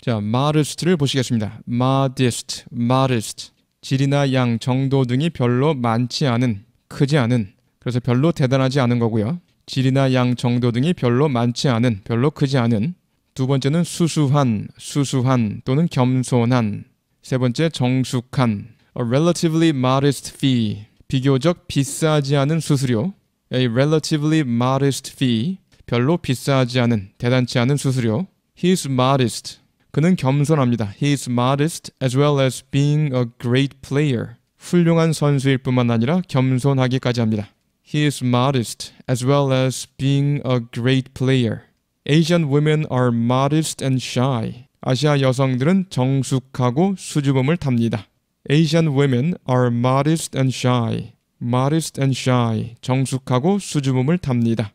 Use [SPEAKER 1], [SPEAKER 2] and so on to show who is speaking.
[SPEAKER 1] 자, modest를 보시겠습니다. modest, modest. 질이나 양, 정도 등이 별로 많지 않은, 크지 않은. 그래서 별로 대단하지 않은 거고요. 질이나 양, 정도 등이 별로 많지 않은, 별로 크지 않은. 두 번째는 수수한, 수수한 또는 겸손한. 세 번째 정숙한. A relatively modest fee. 비교적 비싸지 않은 수수료. A relatively modest fee. 별로 비싸지 않은, 대단치 않은 수수료. He's modest. 그는 겸손합니다. He is modest as well as being a great player. 훌륭한 선수일 뿐만 아니라 겸손하기까지 합니다. He is modest as well as being a great player. Asian women are modest and shy. 아시아 여성들은 정숙하고 수줍음을 탑니다. Asian women are modest and shy. modest and shy. 정숙하고 수줍음을 탑니다.